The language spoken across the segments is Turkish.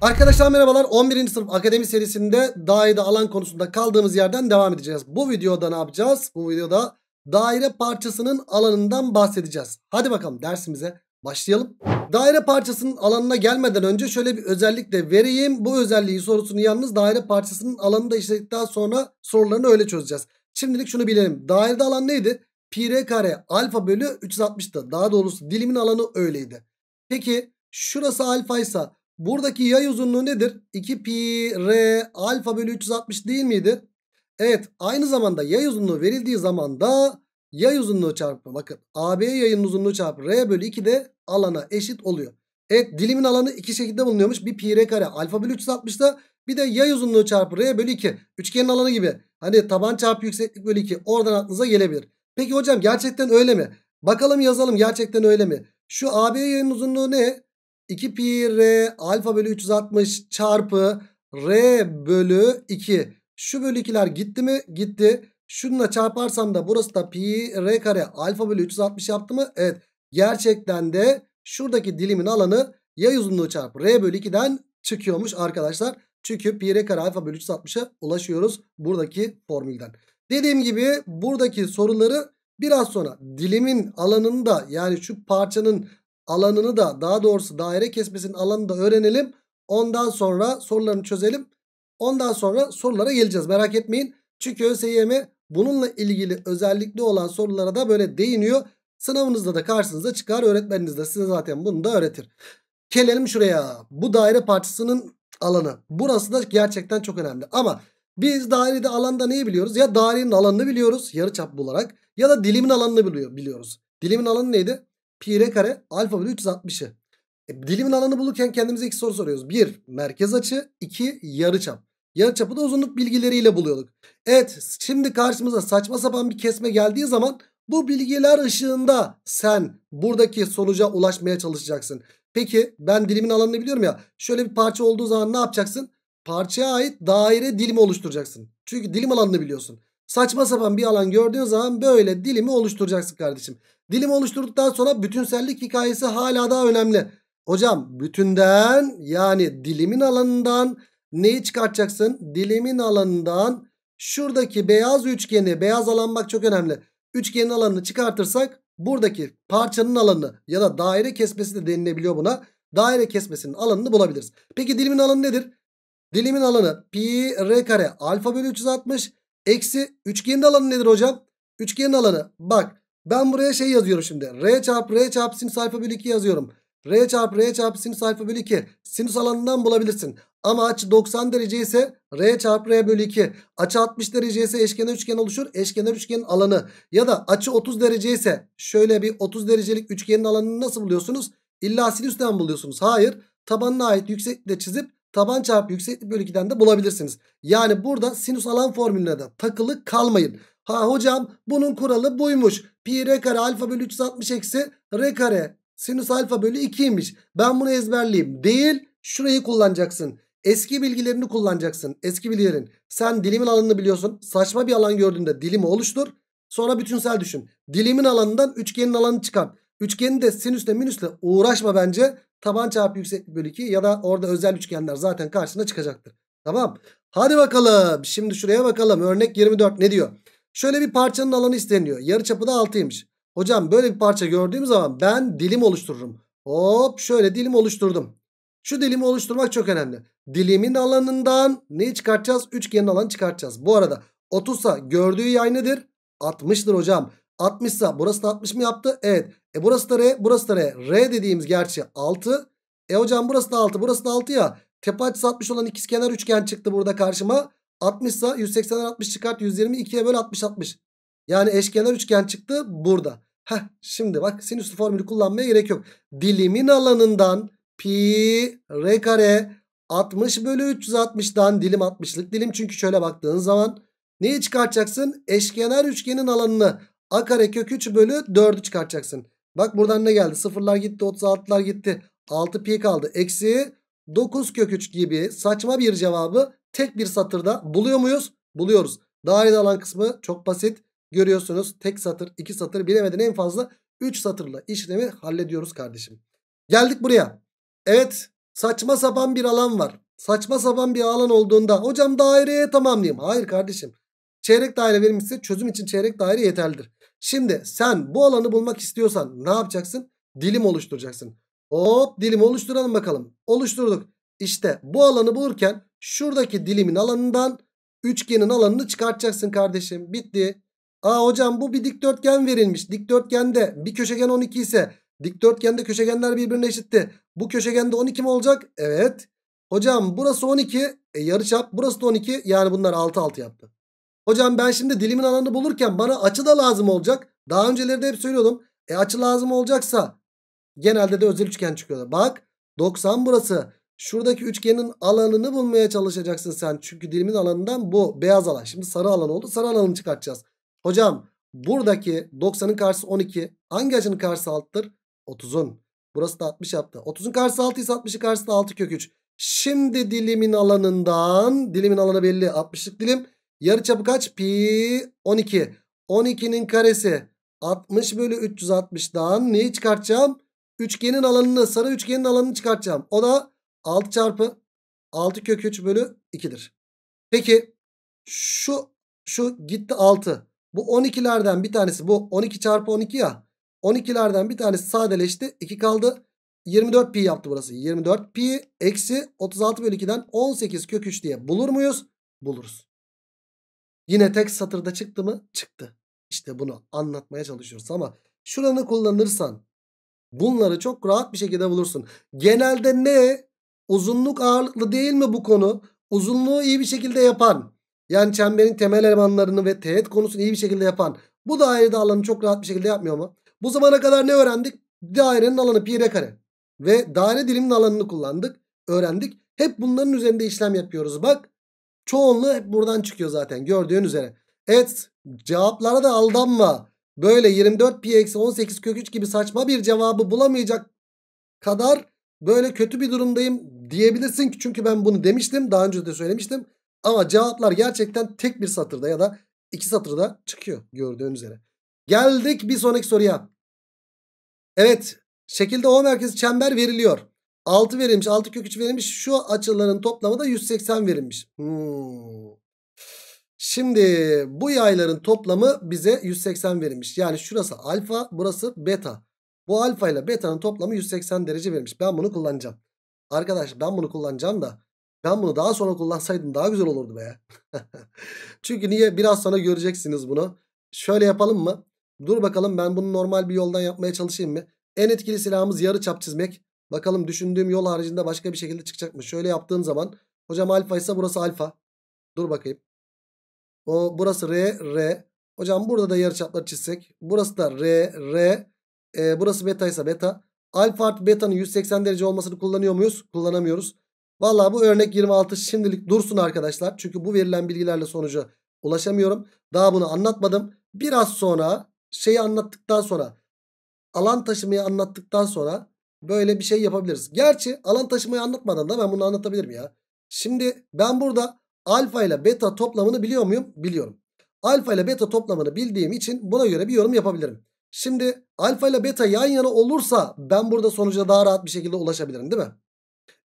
Arkadaşlar merhabalar 11. sınıf akademi serisinde daire alan konusunda kaldığımız yerden devam edeceğiz. Bu videoda ne yapacağız? Bu videoda daire parçasının alanından bahsedeceğiz. Hadi bakalım dersimize başlayalım. Daire parçasının alanına gelmeden önce şöyle bir özellik de vereyim. Bu özelliği sorusunu yalnız daire parçasının alanında işledikten sonra sorularını öyle çözeceğiz. Şimdilik şunu bilelim. Dairede alan neydi? Pi r kare alfa bölü 360'tı. Daha doğrusu dilimin alanı öyleydi. Peki şurası alfa ise Buradaki yay uzunluğu nedir? 2 pi r alfa bölü 360 değil miydi? Evet aynı zamanda yay uzunluğu verildiği zaman da yay uzunluğu çarpı bakın AB yayının uzunluğu çarpı r bölü 2 de alana eşit oluyor. Evet dilimin alanı iki şekilde bulunuyormuş. Bir pi r kare alfa bölü 360'da bir de yay uzunluğu çarpı r bölü 2. Üçgenin alanı gibi. Hani taban çarpı yükseklik bölü 2 oradan aklınıza gelebilir. Peki hocam gerçekten öyle mi? Bakalım yazalım gerçekten öyle mi? Şu AB yayının uzunluğu ne? 2 pi r alfa bölü 360 çarpı r bölü 2. Şu bölü 2'ler gitti mi? Gitti. Şununla çarparsam da burası da pi r kare alfa bölü 360 yaptı mı? Evet. Gerçekten de şuradaki dilimin alanı yay uzunluğu çarpı r bölü 2'den çıkıyormuş arkadaşlar. Çünkü pi r kare alfa bölü 360'a ulaşıyoruz buradaki formülden. Dediğim gibi buradaki soruları biraz sonra dilimin alanında yani şu parçanın alanını da daha doğrusu daire kesmesinin alanını da öğrenelim. Ondan sonra sorularını çözelim. Ondan sonra sorulara geleceğiz. Merak etmeyin. Çünkü ÖSYM bununla ilgili özellikli olan sorulara da böyle değiniyor. Sınavınızda da karşınıza çıkar. Öğretmeniniz de size zaten bunu da öğretir. Gelelim şuraya. Bu daire parçasının alanı. Burası da gerçekten çok önemli. Ama biz dairede alanda neyi biliyoruz? Ya dairenin alanını biliyoruz yarıçap bularak ya da dilimin alanını biliyoruz. Dilimin alanı neydi? Pi r kare alfa bölü 360'ı. E, dilimin alanı bulurken kendimize iki soru soruyoruz. 1. Merkez açı. 2. Yarıçap. Yarıçapı da uzunluk bilgileriyle buluyorduk. Evet şimdi karşımıza saçma sapan bir kesme geldiği zaman bu bilgiler ışığında sen buradaki sonuca ulaşmaya çalışacaksın. Peki ben dilimin alanını biliyorum ya. Şöyle bir parça olduğu zaman ne yapacaksın? Parçaya ait daire dilimi oluşturacaksın. Çünkü dilim alanını biliyorsun. Saçma sapan bir alan gördüğün zaman böyle dilimi oluşturacaksın kardeşim. Dilim oluşturduktan sonra bütünsellik hikayesi hala daha önemli. Hocam bütünden yani dilimin alanından neyi çıkartacaksın? Dilimin alanından şuradaki beyaz üçgeni beyaz alan bak çok önemli. Üçgenin alanını çıkartırsak buradaki parçanın alanını ya da daire kesmesi de denilebiliyor buna. Daire kesmesinin alanını bulabiliriz. Peki dilimin alanı nedir? Dilimin alanı pi r kare alfa bölü 360 eksi üçgenin alanı nedir hocam? Üçgenin alanı bak ben buraya şey yazıyorum şimdi. R çarpı R çarpı sinüs alfa bölü 2 yazıyorum. R çarpı R çarpı sinüs alfa bölü 2. Sinüs alanından bulabilirsin. Ama açı 90 derece ise R çarpı R bölü 2. Açı 60 derece ise eşkenar üçgen oluşur. Eşkenar üçgenin alanı. Ya da açı 30 derece ise şöyle bir 30 derecelik üçgenin alanını nasıl buluyorsunuz? İlla sinüsten buluyorsunuz. Hayır. Tabanına ait de çizip taban çarpı yükseklik bölü 2'den de bulabilirsiniz. Yani burada sinüs alan formülüne de takılı kalmayın. Ha hocam bunun kuralı buymuş. Pi r kare alfa bölü 360 eksi r kare sinüs alfa bölü 2'ymiş. Ben bunu ezberleyeyim. Değil şurayı kullanacaksın. Eski bilgilerini kullanacaksın. Eski bilgilerin. Sen dilimin alanını biliyorsun. Saçma bir alan gördüğünde dilimi oluştur. Sonra bütünsel düşün. Dilimin alanından üçgenin alanını çıkar. Üçgeni de sinüsle minüsle uğraşma bence. Taban çarpı yükseklik bölü 2 ya da orada özel üçgenler zaten karşısına çıkacaktır. Tamam. Hadi bakalım. Şimdi şuraya bakalım. Örnek 24 ne diyor? Şöyle bir parçanın alanı isteniyor. Yarıçapı da 6'ymış. Hocam böyle bir parça gördüğüm zaman ben dilim oluştururum. Hop şöyle dilim oluşturdum. Şu dilimi oluşturmak çok önemli. Dilimin alanından neyi çıkartacağız? Üçgenin alanı çıkartacağız. Bu arada 30'sa gördüğü yay nedir? 60'dır hocam. 60'sa burası da 60 mı yaptı? Evet. E burası da R, burası da R. R dediğimiz gerçi 6. E hocam burası da 6, burası da 6 ya. Tepe açısı 60 olan ikizkenar üçgen çıktı burada karşıma. 60 ise 180'den 60 çıkart 120 2'ye böl 60 60. Yani eşkenar üçgen çıktı burada. Heh, şimdi bak sinüs formülü kullanmaya gerek yok. Dilimin alanından pi r kare 60 bölü 360'dan dilim 60'lık dilim. Çünkü şöyle baktığın zaman neyi çıkartacaksın? Eşkenar üçgenin alanını a kare kök 3 bölü 4'ü çıkartacaksın. Bak buradan ne geldi? Sıfırlar gitti 36'lar gitti. 6 pi kaldı. Eksi 9 kök 3 gibi saçma bir cevabı tek bir satırda buluyor muyuz? Buluyoruz. Daire alan kısmı çok basit. Görüyorsunuz tek satır, iki satır bilemedin en fazla 3 satırla işlemi hallediyoruz kardeşim. Geldik buraya. Evet saçma sapan bir alan var. Saçma sapan bir alan olduğunda hocam daireye tamamlayayım. Hayır kardeşim. Çeyrek daire verilmişse çözüm için çeyrek daire yeterlidir. Şimdi sen bu alanı bulmak istiyorsan ne yapacaksın? Dilim oluşturacaksın. Hop dilim oluşturalım bakalım. Oluşturduk. İşte bu alanı bulurken şuradaki dilimin alanından üçgenin alanını çıkartacaksın kardeşim. Bitti. Aa hocam bu bir dikdörtgen verilmiş. Dikdörtgende bir köşegen 12 ise dikdörtgende köşegenler birbirine eşitti. Bu köşegende 12 mi olacak? Evet. Hocam burası 12 e, yarıçap burası da 12 yani bunlar 6 6 yaptı. Hocam ben şimdi dilimin alanını bulurken bana açı da lazım olacak. Daha önceleri de hep söylüyordum. E açı lazım olacaksa genelde de özel üçgen çıkıyor. Bak 90 burası Şuradaki üçgenin alanını bulmaya çalışacaksın sen. Çünkü dilimin alanından bu beyaz alan. Şimdi sarı alan oldu. Sarı alanını çıkartacağız. Hocam buradaki 90'ın karşısı 12. Hangi açının karşısı 6'dır? 30'un. Burası da 60 yaptı. 30'un karşısı 6 ise 60'ın karşısı da 6 kök 3. Şimdi dilimin alanından dilimin alanı belli 60'lık dilim. Yarı çapı kaç? Pi 12. 12'nin karesi 60 bölü 360'dan neyi çıkartacağım? Üçgenin alanını sarı üçgenin alanını çıkartacağım. O da 6 çarpı 6 kök 3 bölü 2'dir. Peki şu şu gitti 6. Bu 12'lerden bir tanesi bu 12 çarpı 12 ya. 12'lerden bir tanesi sadeleşti. 2 kaldı. 24 pi yaptı burası. 24 pi eksi 36 bölü 2'den 18 kök 3 diye bulur muyuz? Buluruz. Yine tek satırda çıktı mı? Çıktı. İşte bunu anlatmaya çalışıyoruz ama şuranı kullanırsan bunları çok rahat bir şekilde bulursun. Genelde ne Uzunluk ağırlıklı değil mi bu konu? Uzunluğu iyi bir şekilde yapan yani çemberin temel elemanlarını ve teğet konusunu iyi bir şekilde yapan bu dairede alanı çok rahat bir şekilde yapmıyor mu? Bu zamana kadar ne öğrendik? Dairenin alanı pi r kare ve daire diliminin alanını kullandık, öğrendik. Hep bunların üzerinde işlem yapıyoruz. Bak çoğunluğu hep buradan çıkıyor zaten gördüğün üzere. Evet cevaplara da aldanma. Böyle 24 pi eksi 18 kök 3 gibi saçma bir cevabı bulamayacak kadar böyle kötü bir durumdayım diyebilirsin ki çünkü ben bunu demiştim daha önce de söylemiştim. Ama cevaplar gerçekten tek bir satırda ya da iki satırda çıkıyor gördüğün üzere. Geldik bir sonraki soruya. Evet şekilde O merkezi çember veriliyor. 6 verilmiş 6 kök 3 verilmiş şu açıların toplamı da 180 verilmiş. Hmm. Şimdi bu yayların toplamı bize 180 verilmiş. Yani şurası alfa burası beta. Bu alfa ile beta'nın toplamı 180 derece vermiş. Ben bunu kullanacağım. Arkadaş ben bunu kullanacağım da ben bunu daha sonra kullansaydım daha güzel olurdu be. Çünkü niye biraz sonra göreceksiniz bunu. Şöyle yapalım mı? Dur bakalım ben bunu normal bir yoldan yapmaya çalışayım mı? En etkili silahımız yarı çap çizmek. Bakalım düşündüğüm yol haricinde başka bir şekilde çıkacak mı? Şöyle yaptığım zaman hocam alfa ise burası alfa. Dur bakayım. O burası R R. Hocam burada da yarı çapları çizsek. Burası da R R. E, burası beta ise beta. Alfa artı beta'nın 180 derece olmasını kullanıyor muyuz? Kullanamıyoruz. Valla bu örnek 26 şimdilik dursun arkadaşlar. Çünkü bu verilen bilgilerle sonuca ulaşamıyorum. Daha bunu anlatmadım. Biraz sonra şeyi anlattıktan sonra alan taşımayı anlattıktan sonra böyle bir şey yapabiliriz. Gerçi alan taşımayı anlatmadan da ben bunu anlatabilirim ya. Şimdi ben burada alfa ile beta toplamını biliyor muyum? Biliyorum. Alfa ile beta toplamını bildiğim için buna göre bir yorum yapabilirim. Şimdi alfa ile beta yan yana olursa ben burada sonuca daha rahat bir şekilde ulaşabilirim değil mi?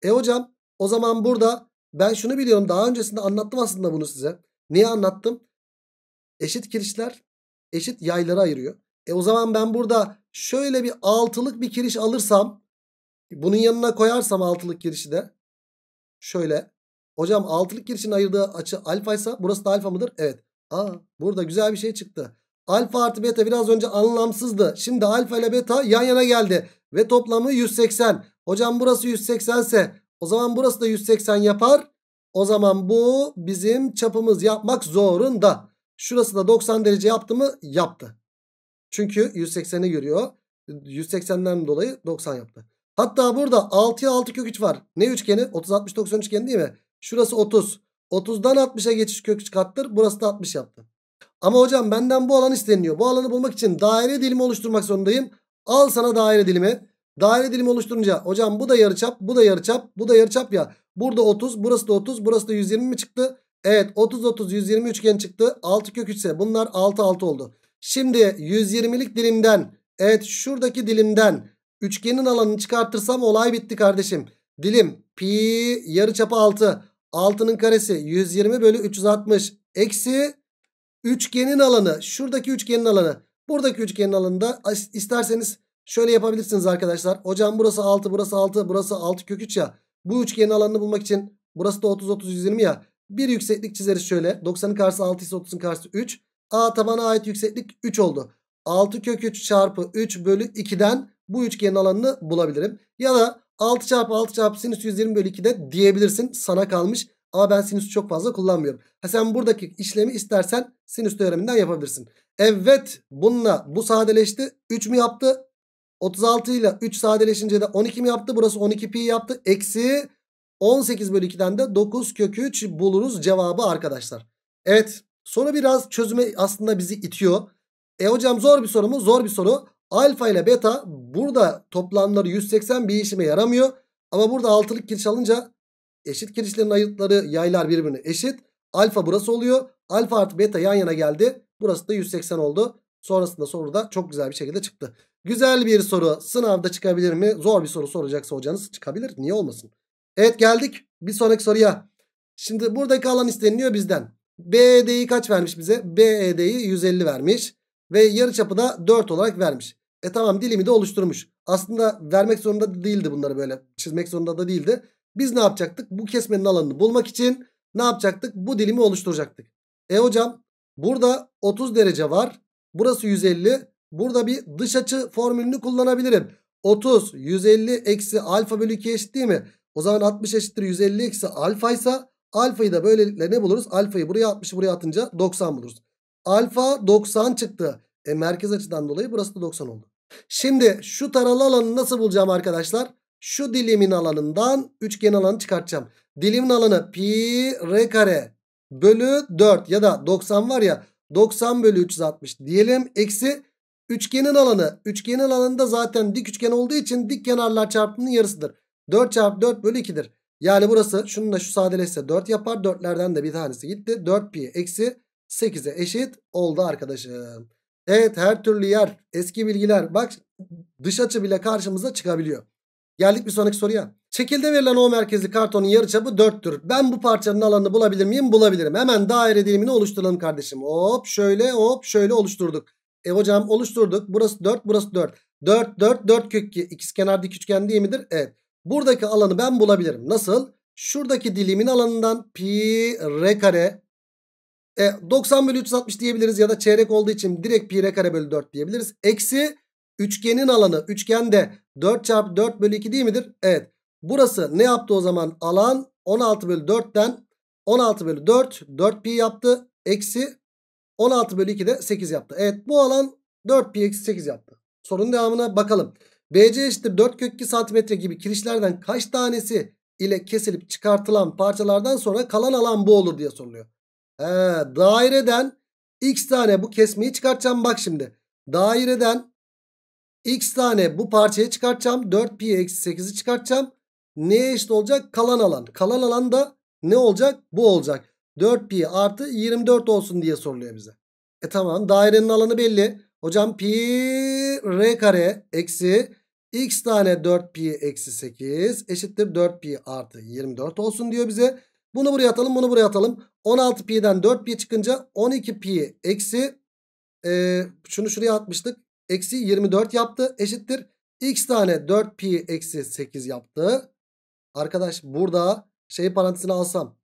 E hocam o zaman burada ben şunu biliyorum daha öncesinde anlattım aslında bunu size. Niye anlattım? Eşit kirişler eşit yayları ayırıyor. E o zaman ben burada şöyle bir altılık bir kiriş alırsam bunun yanına koyarsam altılık kirişi de şöyle. Hocam altılık kirişin ayırdığı açı alfa ise burası da alfa mıdır? Evet. Aa burada güzel bir şey çıktı. Alfa artı beta biraz önce anlamsızdı. Şimdi alfa ile beta yan yana geldi. Ve toplamı 180. Hocam burası 180 ise o zaman burası da 180 yapar. O zaman bu bizim çapımız yapmak zorunda. Şurası da 90 derece yaptı mı? Yaptı. Çünkü 180'e görüyor. 180'den dolayı 90 yaptı. Hatta burada 6'ya 6 kök 3 var. Ne üçgeni? 30 60 90 üçgeni değil mi? Şurası 30. 30'dan 60'a geçiş kök 3 kattır. Burası da 60 yaptı. Ama hocam benden bu alan isteniyor. Bu alanı bulmak için daire dilimi oluşturmak zorundayım. Al sana daire dilimi. Daire dilimi oluşturunca hocam bu da yarıçap, bu da yarıçap, bu da yarıçap ya. Burada 30, burası da 30, burası da 120 mi çıktı? Evet 30 30 120 üçgen çıktı. 6 kök 3 ise bunlar 6 6 oldu. Şimdi 120'lik dilimden evet şuradaki dilimden üçgenin alanını çıkartırsam olay bitti kardeşim. Dilim pi yarıçapı 6. 6'nın karesi 120 bölü 360 eksi Üçgenin alanı şuradaki üçgenin alanı buradaki üçgenin alanında isterseniz şöyle yapabilirsiniz arkadaşlar. Hocam burası 6 burası 6 burası 6 kök 3 ya. Bu üçgenin alanını bulmak için burası da 30 30 120 ya. Bir yükseklik çizeriz şöyle. 90'ın karşısı 6 ise 30'un karşısı 3. A tabana ait yükseklik 3 oldu. 6 kök 3 çarpı 3 bölü 2'den bu üçgenin alanını bulabilirim. Ya da 6 çarpı 6 çarpı sinüs 120 bölü 2'de diyebilirsin. Sana kalmış. Ama ben sinüsü çok fazla kullanmıyorum. Ha sen buradaki işlemi istersen sinüs teoreminden yapabilirsin. Evet bununla bu sadeleşti. 3 mü yaptı? 36 ile 3 sadeleşince de 12 mi yaptı? Burası 12 pi yaptı. Eksi 18 bölü 2'den de 9 kökü 3 buluruz cevabı arkadaşlar. Evet soru biraz çözüme aslında bizi itiyor. E hocam zor bir soru mu? Zor bir soru. Alfa ile beta burada toplamları 180 bir işime yaramıyor. Ama burada altılık kiriş alınca Eşit kirişlerin ayıtları yaylar birbirine eşit. Alfa burası oluyor. Alfa artı beta yan yana geldi. Burası da 180 oldu. Sonrasında soru da çok güzel bir şekilde çıktı. Güzel bir soru. Sınavda çıkabilir mi? Zor bir soru soracaksa hocanız çıkabilir. Niye olmasın? Evet geldik bir sonraki soruya. Şimdi buradaki alan isteniliyor bizden. BED'yi kaç vermiş bize? BED'yi 150 vermiş. Ve yarıçapı da 4 olarak vermiş. E tamam dilimi de oluşturmuş. Aslında vermek zorunda değildi bunları böyle. Çizmek zorunda da değildi. Biz ne yapacaktık? Bu kesmenin alanını bulmak için ne yapacaktık? Bu dilimi oluşturacaktık. E hocam burada 30 derece var. Burası 150. Burada bir dış açı formülünü kullanabilirim. 30, 150 eksi alfa bölü 2 eşit değil mi? O zaman 60 eşittir 150 eksi alfa ise alfayı da böylelikle ne buluruz? Alfayı buraya 60'ı buraya atınca 90 buluruz. Alfa 90 çıktı. E merkez açıdan dolayı burası da 90 oldu. Şimdi şu taralı alanı nasıl bulacağım arkadaşlar? Şu dilimin alanından üçgen alanı çıkartacağım. Dilimin alanı pi r kare bölü 4 ya da 90 var ya 90 bölü 360 diyelim. Eksi üçgenin alanı. Üçgenin alanı da zaten dik üçgen olduğu için dik kenarlar çarpımının yarısıdır. 4 çarpı 4 bölü 2'dir. Yani burası şunun da şu sadeleşse 4 yapar. 4'lerden de bir tanesi gitti. 4 pi eksi 8'e eşit oldu arkadaşım. Evet her türlü yer eski bilgiler bak dış açı bile karşımıza çıkabiliyor. Geldik bir sonraki soruya. Şekilde verilen O merkezli kartonun yarıçapı 4'tür. Ben bu parçanın alanını bulabilir miyim? Bulabilirim. Hemen daire dilimini oluşturalım kardeşim. Hop şöyle hop şöyle oluşturduk. E hocam oluşturduk. Burası 4 burası 4. 4 4 4 kök 2. İkizkenar dik üçgen değil midir? Evet. Buradaki alanı ben bulabilirim. Nasıl? Şuradaki dilimin alanından pi r kare e, 90 bölü 360 diyebiliriz ya da çeyrek olduğu için direkt pi r kare bölü 4 diyebiliriz. Eksi Üçgenin alanı üçgende de 4 çarpı 4 bölü 2 değil midir? Evet. Burası ne yaptı o zaman? Alan 16 bölü 4'ten 16 bölü 4 4 pi yaptı. Eksi 16 bölü 2 de 8 yaptı. Evet bu alan 4 pi eksi 8 yaptı. Sorunun devamına bakalım. BC eşittir 4 kök 2 santimetre gibi kirişlerden kaç tanesi ile kesilip çıkartılan parçalardan sonra kalan alan bu olur diye soruluyor. He, daireden x tane bu kesmeyi çıkartacağım bak şimdi. Daireden X tane bu parçaya çıkartacağım. 4 pi eksi 8'i çıkartacağım. Neye eşit olacak? Kalan alan. Kalan alan da ne olacak? Bu olacak. 4 pi artı 24 olsun diye soruluyor bize. E tamam dairenin alanı belli. Hocam pi r kare eksi x tane 4 pi eksi 8 eşittir 4 pi artı 24 olsun diyor bize. Bunu buraya atalım bunu buraya atalım. 16 pi'den 4 pi çıkınca 12 pi eksi e, şunu şuraya atmıştık eksi 24 yaptı. Eşittir. X tane 4 pi eksi 8 yaptı. Arkadaş burada şey parantezine alsam.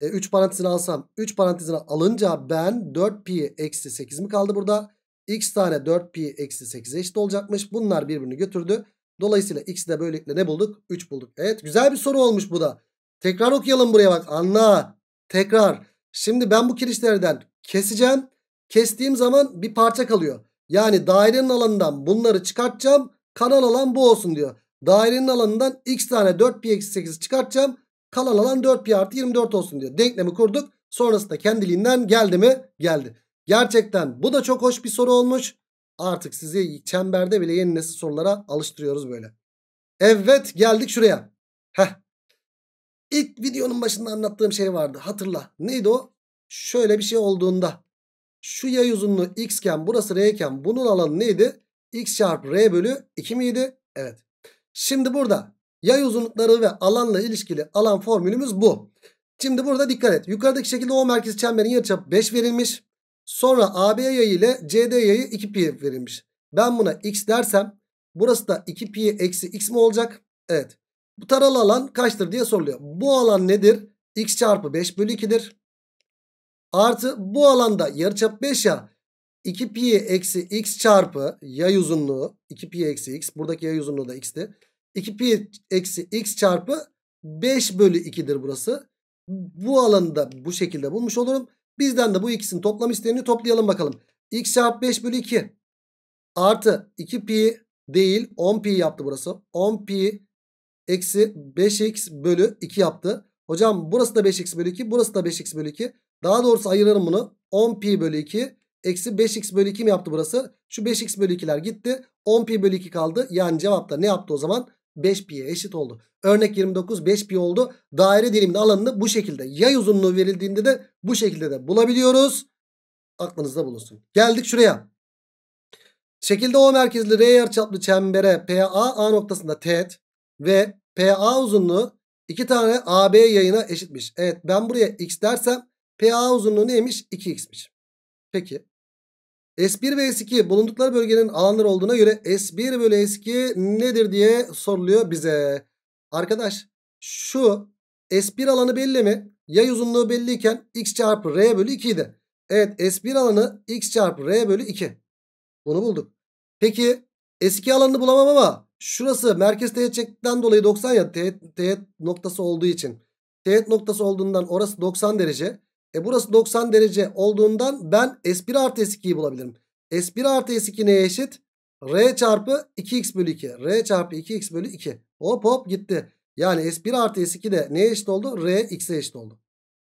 E, 3 parantezine alsam. 3 parantezine alınca ben 4 pi eksi 8 mi kaldı burada? X tane 4 pi eksi 8 eşit olacakmış. Bunlar birbirini götürdü. Dolayısıyla x'i de böylelikle ne bulduk? 3 bulduk. Evet güzel bir soru olmuş bu da. Tekrar okuyalım buraya bak. Anla. Tekrar. Şimdi ben bu kirişlerden keseceğim. Kestiğim zaman bir parça kalıyor. Yani dairenin alanından bunları çıkartacağım. Kalan alan bu olsun diyor. Dairenin alanından x tane 4pi eksi 8 çıkartacağım. Kalan alan 4pi artı 24 olsun diyor. Denklemi kurduk. Sonrasında kendiliğinden geldi mi? Geldi. Gerçekten bu da çok hoş bir soru olmuş. Artık sizi çemberde bile yeni nesil sorulara alıştırıyoruz böyle. Evet geldik şuraya. Heh. İlk videonun başında anlattığım şey vardı hatırla. Neydi o? Şöyle bir şey olduğunda şu yay uzunluğu x iken burası r iken bunun alanı neydi? x çarpı r bölü 2 miydi? Evet. Şimdi burada yay uzunlukları ve alanla ilişkili alan formülümüz bu. Şimdi burada dikkat et. Yukarıdaki şekilde O merkez çemberin yarıçapı 5 verilmiş. Sonra AB yayı ile CD yayı 2 pi verilmiş. Ben buna x dersem burası da 2 pi eksi x mi olacak? Evet. Bu taralı alan kaçtır diye soruluyor. Bu alan nedir? x çarpı 5 bölü 2'dir. Artı bu alanda yarıçap 5 ya. 2 pi eksi x çarpı yay uzunluğu 2 pi eksi x buradaki yay uzunluğu da x'ti. 2 pi eksi x çarpı 5 bölü 2'dir burası. Bu alanı da bu şekilde bulmuş olurum. Bizden de bu ikisinin toplam isteğini toplayalım bakalım. x çarpı 5 bölü 2 artı 2 pi değil 10 pi yaptı burası. 10 pi eksi 5x bölü 2 yaptı. Hocam burası da 5x bölü 2 burası da 5x bölü 2. Daha doğrusu ayırırım bunu. 10 pi bölü 2 eksi 5x bölü 2 mi yaptı burası? Şu 5x bölü 2'ler gitti. 10 pi bölü 2 kaldı. Yani cevapta ne yaptı o zaman? 5 pi'ye eşit oldu. Örnek 29 5 pi oldu. Daire dilimin alanını bu şekilde yay uzunluğu verildiğinde de bu şekilde de bulabiliyoruz. Aklınızda bulunsun. Geldik şuraya. Şekilde O merkezli R yarıçaplı çembere PA A noktasında teğet ve PA uzunluğu iki tane AB yayına eşitmiş. Evet ben buraya x dersem PA uzunluğu neymiş? 2x'miş. Peki. S1 ve S2 bulundukları bölgenin alanları olduğuna göre S1 bölü S2 nedir diye soruluyor bize. Arkadaş şu S1 alanı belli mi? Yay uzunluğu belliyken x çarpı r bölü 2 idi. Evet S1 alanı x çarpı r bölü 2. Bunu bulduk. Peki S2 alanını bulamam ama şurası merkez teğet dolayı 90 ya teğet, teğet noktası olduğu için. Teğet noktası olduğundan orası 90 derece. E burası 90 derece olduğundan ben S1 artı S2'yi bulabilirim. S1 artı S2 neye eşit? R çarpı 2x bölü 2. R çarpı 2x bölü 2. Hop hop gitti. Yani S1 artı S2 de neye eşit oldu? R x'e eşit oldu.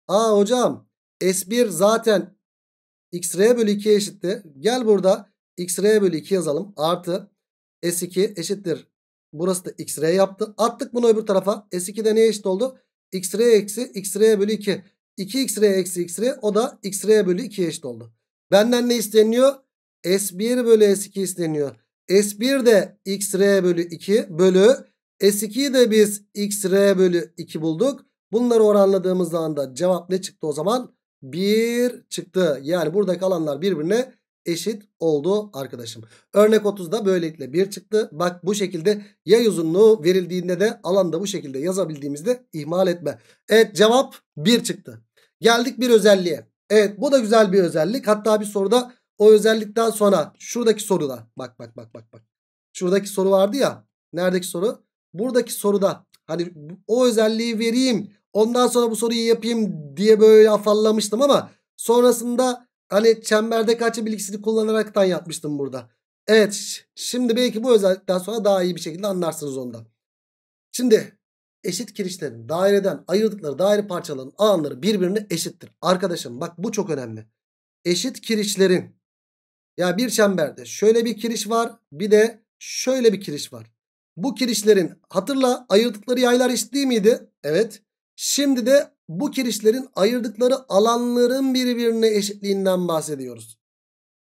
Aa hocam S1 zaten x R bölü 2'ye eşitti. Gel burada x R bölü 2 yazalım. Artı S2 eşittir. Burası da x R yaptı. Attık bunu öbür tarafa. S2 de neye eşit oldu? x R eksi x R bölü 2. 2x r eksi x r o da x r bölü 2 eşit oldu. Benden ne isteniyor? S1 bölü S2 isteniyor. S1 de x r bölü 2 bölü S2'yi de biz x r bölü 2 bulduk. Bunları oranladığımız anda cevap ne çıktı o zaman? 1 çıktı. Yani burada kalanlar birbirine eşit oldu arkadaşım. Örnek 30'da böylelikle 1 çıktı. Bak bu şekilde yay uzunluğu verildiğinde de alanda bu şekilde yazabildiğimizde ihmal etme. Evet cevap 1 çıktı. Geldik bir özelliğe. Evet bu da güzel bir özellik. Hatta bir soruda o özellikten sonra şuradaki soruda bak bak bak bak bak. Şuradaki soru vardı ya. Neredeki soru? Buradaki soruda hani o özelliği vereyim ondan sonra bu soruyu yapayım diye böyle afallamıştım ama sonrasında Hani çemberde kaçı bilgisini kullanaraktan yapmıştım burada. Evet şimdi belki bu özellikten sonra daha iyi bir şekilde anlarsınız ondan. Şimdi eşit kirişlerin daireden ayırdıkları daire parçalarının alanları birbirine eşittir. Arkadaşım bak bu çok önemli. Eşit kirişlerin ya bir çemberde şöyle bir kiriş var bir de şöyle bir kiriş var. Bu kirişlerin hatırla ayırdıkları yaylar eşit değil miydi? Evet. Şimdi de bu kirişlerin ayırdıkları alanların birbirine eşitliğinden bahsediyoruz.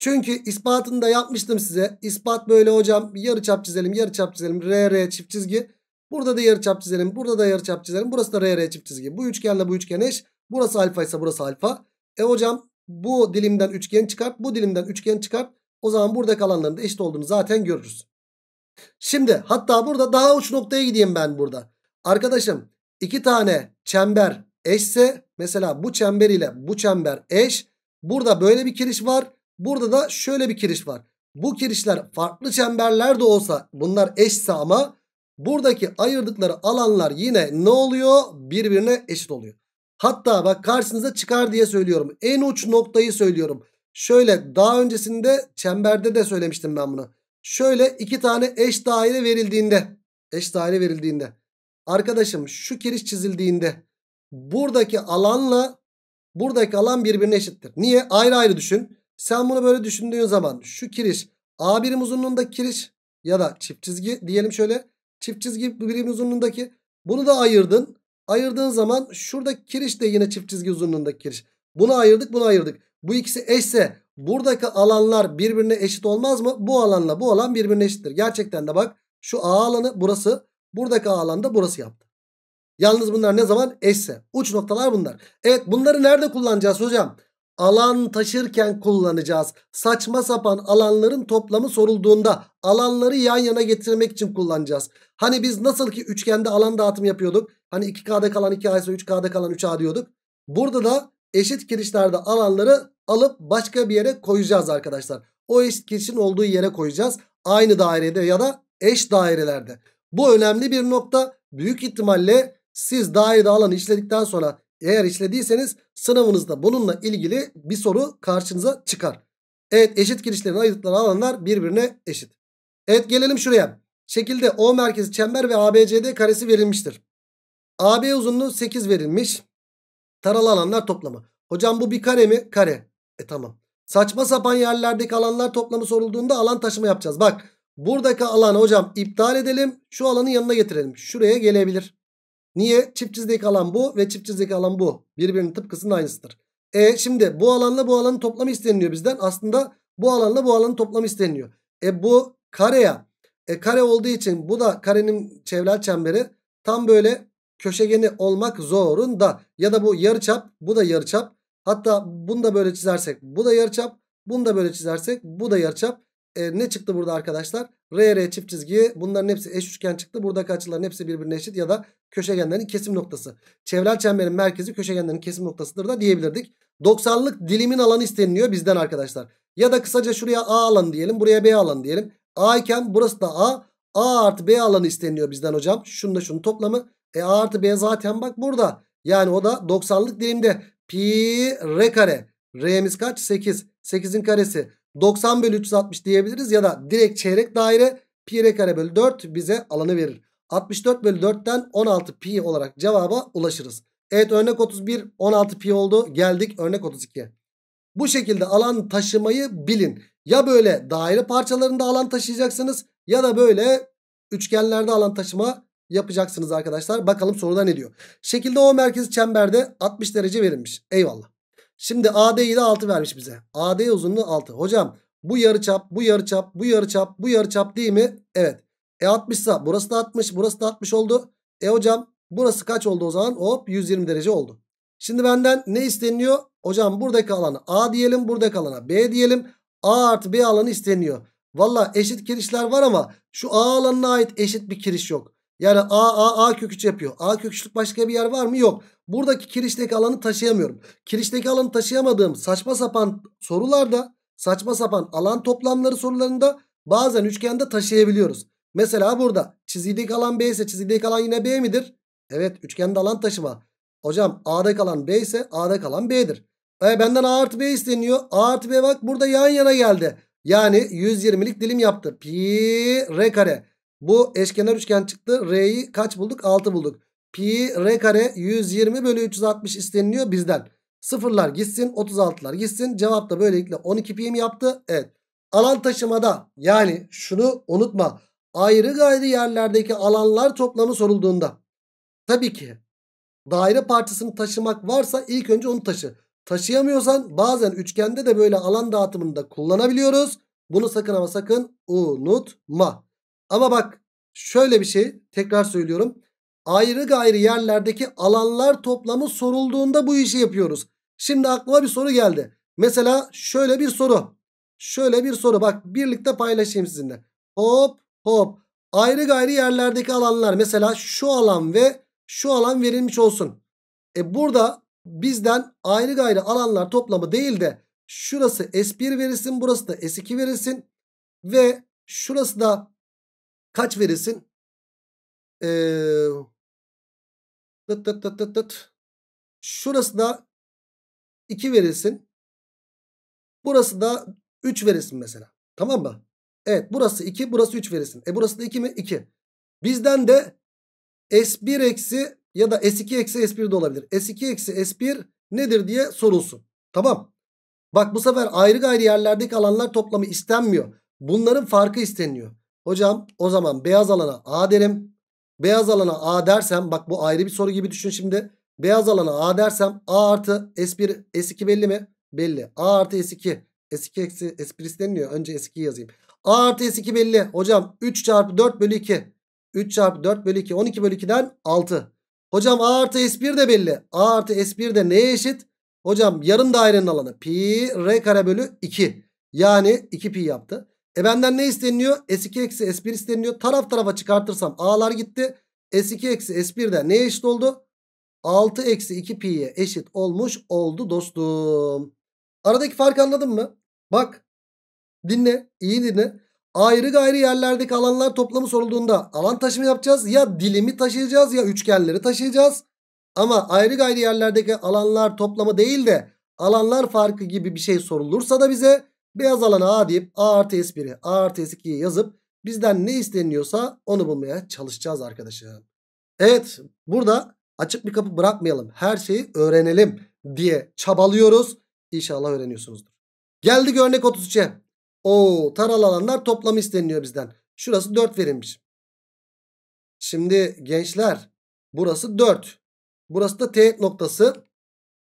Çünkü ispatını da yapmıştım size. İspat böyle hocam yarı çap çizelim yarı çap çizelim r r çift çizgi. Burada da yarı çap çizelim burada da yarı çap çizelim burası da r r çift çizgi. Bu üçgenle bu üçgen eş burası alfa ise burası alfa. E hocam bu dilimden üçgen çıkart bu dilimden üçgen çıkart. O zaman burada alanların da eşit olduğunu zaten görürüz. Şimdi hatta burada daha uç noktaya gideyim ben burada. Arkadaşım iki tane çember eşse mesela bu çember ile bu çember eş. Burada böyle bir kiriş var. Burada da şöyle bir kiriş var. Bu kirişler farklı çemberler de olsa bunlar eşse ama buradaki ayırdıkları alanlar yine ne oluyor? Birbirine eşit oluyor. Hatta bak karşınıza çıkar diye söylüyorum. En uç noktayı söylüyorum. Şöyle daha öncesinde çemberde de söylemiştim ben bunu. Şöyle iki tane eş daire verildiğinde. Eş daire verildiğinde. Arkadaşım şu kiriş çizildiğinde buradaki alanla buradaki alan birbirine eşittir. Niye? Ayrı ayrı düşün. Sen bunu böyle düşündüğün zaman şu kiriş A birim uzunluğundaki kiriş ya da çift çizgi diyelim şöyle. Çift çizgi birim uzunluğundaki bunu da ayırdın. Ayırdığın zaman şuradaki kiriş de yine çift çizgi uzunluğundaki kiriş. Bunu ayırdık bunu ayırdık. Bu ikisi eşse buradaki alanlar birbirine eşit olmaz mı? Bu alanla bu alan birbirine eşittir. Gerçekten de bak şu A alanı burası buradaki A alan da burası yaptı. Yalnız bunlar ne zaman? Eşse. Uç noktalar bunlar. Evet bunları nerede kullanacağız hocam? Alan taşırken kullanacağız. Saçma sapan alanların toplamı sorulduğunda alanları yan yana getirmek için kullanacağız. Hani biz nasıl ki üçgende alan dağıtımı yapıyorduk. Hani 2K'da kalan 2A ise 3K'da kalan 3A diyorduk. Burada da eşit kirişlerde alanları alıp başka bir yere koyacağız arkadaşlar. O eşit kirişin olduğu yere koyacağız. Aynı dairede ya da eş dairelerde. Bu önemli bir nokta. Büyük ihtimalle siz daire alanı işledikten sonra eğer işlediyseniz sınavınızda bununla ilgili bir soru karşınıza çıkar. Evet eşit girişlerin ayırtıkları alanlar birbirine eşit. Evet gelelim şuraya. Şekilde O merkezi çember ve ABCD karesi verilmiştir. AB uzunluğu 8 verilmiş. Taralı alanlar toplamı. Hocam bu bir kare mi? Kare. E tamam. Saçma sapan yerlerdeki alanlar toplamı sorulduğunda alan taşıma yapacağız. Bak buradaki alanı hocam iptal edelim. Şu alanın yanına getirelim. Şuraya gelebilir. Niye? Çift çizdik alan bu ve çift çizdik alan bu. Birbirinin tıpkısının aynısıdır. E şimdi bu alanla bu alanın toplamı isteniliyor bizden. Aslında bu alanla bu alanın toplamı isteniliyor. E bu kareye e kare olduğu için bu da karenin çevrel çemberi tam böyle köşegeni olmak zorunda. Ya da bu yarıçap, bu da yarıçap. Hatta bunu da böyle çizersek bu da yarıçap, bunu da böyle çizersek bu da yarıçap e, ne çıktı burada arkadaşlar? RR çift çizgi bunların hepsi eş üçgen çıktı. Buradaki açıların hepsi birbirine eşit ya da köşegenlerin kesim noktası. Çevrel çemberin merkezi köşegenlerin kesim noktasıdır da diyebilirdik. 90'lık dilimin alanı isteniliyor bizden arkadaşlar. Ya da kısaca şuraya A alanı diyelim buraya B alanı diyelim. A iken burası da A. A artı B alanı isteniliyor bizden hocam. Şununla şunun toplamı. E A artı B zaten bak burada. Yani o da 90'lık dilimde. Pi R kare. R'miz kaç? 8. 8'in karesi. 90 bölü 360 diyebiliriz ya da direkt çeyrek daire pi r kare bölü 4 bize alanı verir. 64 bölü 4'ten 16 pi olarak cevaba ulaşırız. Evet örnek 31 16 pi oldu. Geldik örnek 32. Bu şekilde alan taşımayı bilin. Ya böyle daire parçalarında alan taşıyacaksınız ya da böyle üçgenlerde alan taşıma yapacaksınız arkadaşlar. Bakalım soruda ne diyor. Şekilde O merkez çemberde 60 derece verilmiş. Eyvallah. Şimdi AD ile 6 vermiş bize. AD uzunluğu 6. Hocam bu yarıçap, bu yarıçap, bu yarıçap, bu yarıçap değil mi? Evet. E 60 burası da 60, burası da 60 oldu. E hocam burası kaç oldu o zaman? Hop 120 derece oldu. Şimdi benden ne isteniyor? Hocam buradaki alanı A diyelim, buradaki alana B diyelim. A artı B alanı isteniyor. Valla eşit kirişler var ama şu A alanına ait eşit bir kiriş yok. Yani A A A kök 3 yapıyor. A kök 3'lük başka bir yer var mı? Yok. Buradaki kirişteki alanı taşıyamıyorum. Kirişteki alanı taşıyamadığım saçma sapan sorularda saçma sapan alan toplamları sorularında bazen üçgende taşıyabiliyoruz. Mesela burada çizgideki alan B ise çizgideki alan yine B midir? Evet üçgende alan taşıma. Hocam A'da kalan B ise A'da kalan B'dir. E, benden A artı B isteniyor. A artı B bak burada yan yana geldi. Yani 120'lik dilim yaptı. Pi R kare. Bu eşkenar üçgen çıktı. R'yi kaç bulduk? 6 bulduk. Pi R kare 120 bölü 360 isteniliyor bizden. Sıfırlar gitsin 36'lar gitsin. Cevap da böylelikle 12 pi'm yaptı. Evet. Alan taşımada yani şunu unutma. Ayrı gayrı yerlerdeki alanlar toplamı sorulduğunda. Tabii ki daire parçasını taşımak varsa ilk önce onu taşı. Taşıyamıyorsan bazen üçgende de böyle alan dağıtımında kullanabiliyoruz. Bunu sakın ama sakın unutma. Ama bak şöyle bir şey tekrar söylüyorum. Ayrı gayrı yerlerdeki alanlar toplamı sorulduğunda bu işi yapıyoruz. Şimdi aklıma bir soru geldi. Mesela şöyle bir soru. Şöyle bir soru bak birlikte paylaşayım sizinle. Hop hop ayrı gayrı yerlerdeki alanlar mesela şu alan ve şu alan verilmiş olsun. E burada bizden ayrı gayrı alanlar toplamı değil de şurası S1 verilsin burası da S2 verilsin ve şurası da Kaç verilsin? Ee, tıt tıt tıt tıt tıt. Şurası da 2 verilsin. Burası da 3 verilsin mesela. Tamam mı? Evet burası 2 burası 3 verilsin. E burası da 2 mi? 2. Bizden de S1 eksi ya da S2 eksi S1 de olabilir. S2 eksi S1 nedir diye sorulsun. Tamam. Bak bu sefer ayrı gayrı yerlerdeki alanlar toplamı istenmiyor. Bunların farkı isteniyor. Hocam o zaman beyaz alana A derim. Beyaz alana A dersem bak bu ayrı bir soru gibi düşün şimdi. Beyaz alana A dersem A artı S1 S2 belli mi? Belli. A artı S2 S2 eksi S1 deniliyor. Önce S2 yazayım. A artı S2 belli. Hocam 3 çarpı 4 bölü 2. 3 çarpı 4 bölü 2. 12 bölü 2'den 6. Hocam A artı S1 de belli. A artı S1 de neye eşit? Hocam yarım dairenin alanı. Pi R kare bölü 2. Yani 2 pi yaptı. E benden ne isteniyor? S2 eksi S1 isteniyor. Taraf tarafa çıkartırsam A'lar gitti. S2 eksi s 1 de neye eşit oldu? 6 eksi 2 pi'ye eşit olmuş oldu dostum. Aradaki farkı anladın mı? Bak dinle iyi dinle. Ayrı gayrı yerlerdeki alanlar toplamı sorulduğunda alan taşımı yapacağız. Ya dilimi taşıyacağız ya üçgenleri taşıyacağız. Ama ayrı gayrı yerlerdeki alanlar toplamı değil de alanlar farkı gibi bir şey sorulursa da bize Beyaz alana A deyip A artı S1'i A artı S2'yi yazıp bizden ne isteniyorsa onu bulmaya çalışacağız arkadaşım. Evet burada açık bir kapı bırakmayalım. Her şeyi öğrenelim diye çabalıyoruz. İnşallah öğreniyorsunuzdur. Geldik örnek 33'e. O taralı alanlar toplamı isteniliyor bizden. Şurası 4 verilmiş. Şimdi gençler burası 4. Burası da teğet noktası.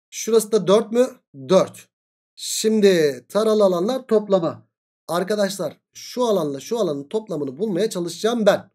Şurası da 4 mü? 4. Şimdi taralı alanlar toplama. Arkadaşlar şu alanla şu alanın toplamını bulmaya çalışacağım ben.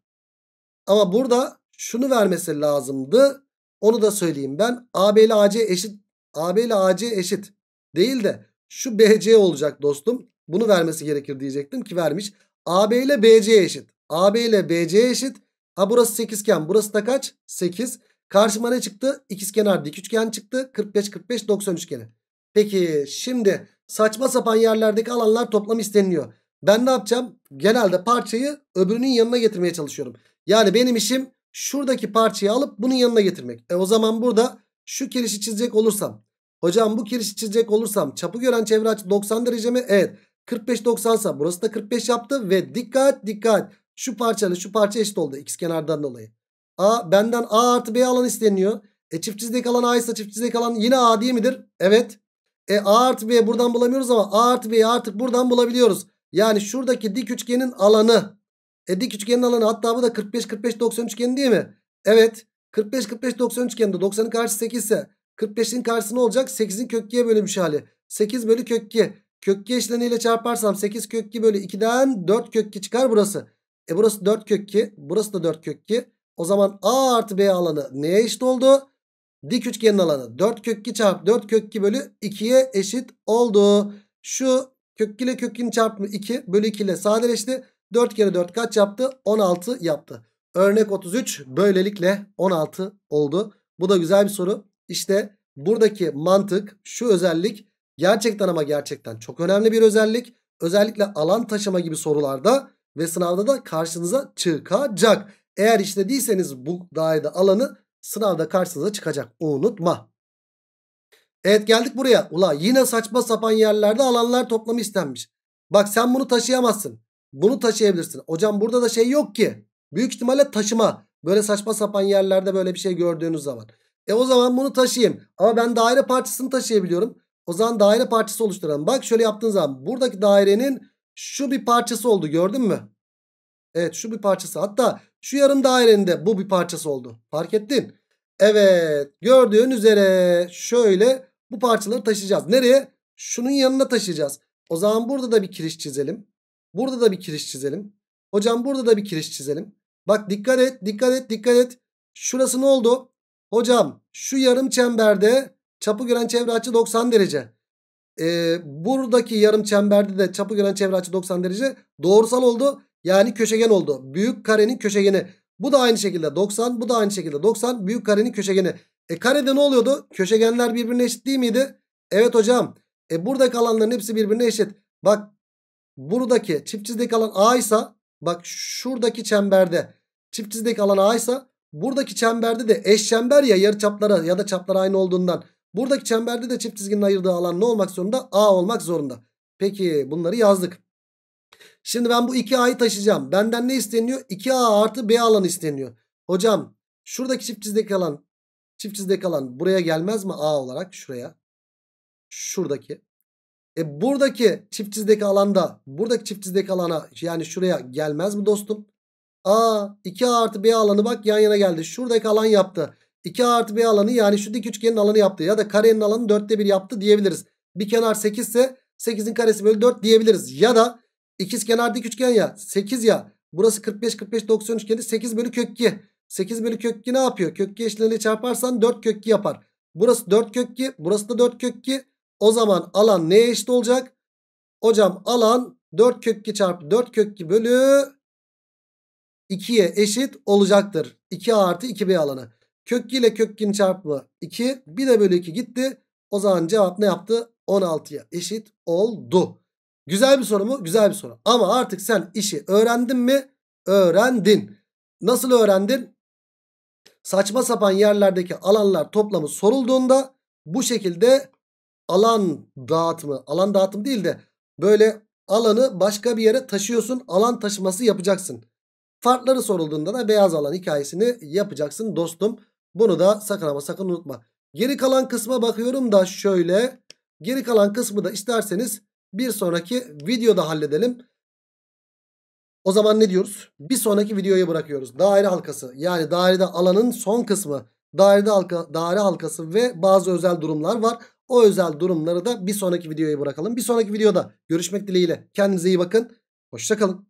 Ama burada şunu vermesi lazımdı. Onu da söyleyeyim ben. AB ile AC eşit. AB ile AC eşit. Değil de şu BC olacak dostum. Bunu vermesi gerekir diyecektim ki vermiş. AB ile BC eşit. AB ile BC eşit. Ha burası 8 iken burası da kaç? 8. Karşıma ne çıktı? İkizkenar dik üçgen çıktı. 45 45 90 üçgeni. Peki şimdi saçma sapan yerlerdeki alanlar toplam isteniliyor. Ben ne yapacağım? Genelde parçayı öbürünün yanına getirmeye çalışıyorum. Yani benim işim şuradaki parçayı alıp bunun yanına getirmek. E o zaman burada şu kirişi çizecek olursam. Hocam bu kirişi çizecek olursam çapı gören çevre açı 90 derece mi? Evet. 45 90 sa burası da 45 yaptı ve dikkat dikkat. Şu parçayla şu parça eşit oldu x kenardan dolayı. A benden A artı B alan isteniyor. E çift çizdek alan A ise çift çizdek alan yine A değil midir? Evet. E A artı B buradan bulamıyoruz ama A artı B'yi artık buradan bulabiliyoruz. Yani şuradaki dik üçgenin alanı. E dik üçgenin alanı hatta bu da 45-45-90 üçgeni değil mi? Evet. 45-45-90 üçgeninde 90'ın karşısı 8 ise 45'in karşısı ne olacak? 8'in kökkiye bölünmüş hali. 8 bölü kökki. Kökki eşleniyle çarparsam 8 kökki bölü 2'den 4 kökki çıkar burası. E burası 4 kökki. Burası da 4 kökki. O zaman A artı B alanı neye eşit oldu? Dik üçgenin alanı 4 kök 2 çarp 4 kök 2 bölü 2'ye eşit oldu. Şu kök 2 ile kök 2'nin çarpımı 2 bölü 2 ile sadeleşti. 4 kere 4 kaç yaptı? 16 yaptı. Örnek 33 böylelikle 16 oldu. Bu da güzel bir soru. İşte buradaki mantık şu özellik gerçekten ama gerçekten çok önemli bir özellik. Özellikle alan taşıma gibi sorularda ve sınavda da karşınıza çıkacak. Eğer işlediyseniz bu dairede alanı Sınavda karşınıza çıkacak. Unutma. Evet geldik buraya. Ula yine saçma sapan yerlerde alanlar toplamı istenmiş. Bak sen bunu taşıyamazsın. Bunu taşıyabilirsin. Hocam burada da şey yok ki. Büyük ihtimalle taşıma. Böyle saçma sapan yerlerde böyle bir şey gördüğünüz zaman. E o zaman bunu taşıyayım. Ama ben daire parçasını taşıyabiliyorum. O zaman daire parçası oluşturalım. Bak şöyle yaptığın zaman buradaki dairenin şu bir parçası oldu gördün mü? Evet şu bir parçası. Hatta şu yarım dairenin de bu bir parçası oldu. Fark ettin. Evet gördüğün üzere şöyle bu parçaları taşıyacağız. Nereye? Şunun yanına taşıyacağız. O zaman burada da bir kiriş çizelim. Burada da bir kiriş çizelim. Hocam burada da bir kiriş çizelim. Bak dikkat et dikkat et dikkat et. Şurası ne oldu? Hocam şu yarım çemberde çapı gören çevre açı 90 derece. Ee, buradaki yarım çemberde de çapı gören çevre açı 90 derece. Doğrusal oldu. Yani köşegen oldu. Büyük karenin köşegeni. Bu da aynı şekilde 90. Bu da aynı şekilde 90. Büyük karenin köşegeni. E karede ne oluyordu? Köşegenler birbirine eşit değil miydi? Evet hocam. E buradaki alanların hepsi birbirine eşit. Bak buradaki çift çizdeki alan A ise bak şuradaki çemberde çift çizdeki alan A ise buradaki çemberde de eş çember ya yarı çaplara ya da çaplar aynı olduğundan buradaki çemberde de çift çizginin ayırdığı alan ne olmak zorunda? A olmak zorunda. Peki bunları yazdık. Şimdi ben bu 2A'yı taşıyacağım. Benden ne isteniyor? 2A artı B alanı isteniyor. Hocam şuradaki çift çizdeki alan çift çizdeki alan buraya gelmez mi A olarak? Şuraya. Şuradaki. E buradaki çift çizdeki alanda buradaki çift çizdeki alana yani şuraya gelmez mi dostum? A 2A artı B alanı bak yan yana geldi. Şuradaki alan yaptı. 2A artı B alanı yani şu dik üçgenin alanı yaptı. Ya da karenin alanı 4'te 1 yaptı diyebiliriz. Bir kenar 8 ise 8'in karesi bölü 4 diyebiliriz. Ya da İkiz kenar dik üçgen ya. 8 ya. Burası 45 45 90 üçgeni 8 bölü kök 2. 8 bölü kök 2 ne yapıyor? Kök 2 eşleriyle çarparsan 4 kök 2 yapar. Burası 4 kök 2. Burası da 4 kök 2. O zaman alan neye eşit olacak? Hocam alan 4 kök 2 çarpı 4 kök 2 bölü 2'ye eşit olacaktır. 2 artı 2b alanı. Kök 2 ile kök 2'nin çarpımı 2. Bir de bölü 2 gitti. O zaman cevap ne yaptı? 16'ya eşit oldu. Güzel bir soru mu? Güzel bir soru. Ama artık sen işi öğrendin mi? Öğrendin. Nasıl öğrendin? Saçma sapan yerlerdeki alanlar toplamı sorulduğunda bu şekilde alan dağıtımı, alan dağıtımı değil de böyle alanı başka bir yere taşıyorsun. Alan taşıması yapacaksın. Farkları sorulduğunda da beyaz alan hikayesini yapacaksın dostum. Bunu da sakın ama sakın unutma. Geri kalan kısma bakıyorum da şöyle. Geri kalan kısmı da isterseniz bir sonraki videoda halledelim. O zaman ne diyoruz? Bir sonraki videoya bırakıyoruz. Daire halkası yani dairede alanın son kısmı daire halka, daire halkası ve bazı özel durumlar var. O özel durumları da bir sonraki videoya bırakalım. Bir sonraki videoda görüşmek dileğiyle. Kendinize iyi bakın. Hoşçakalın.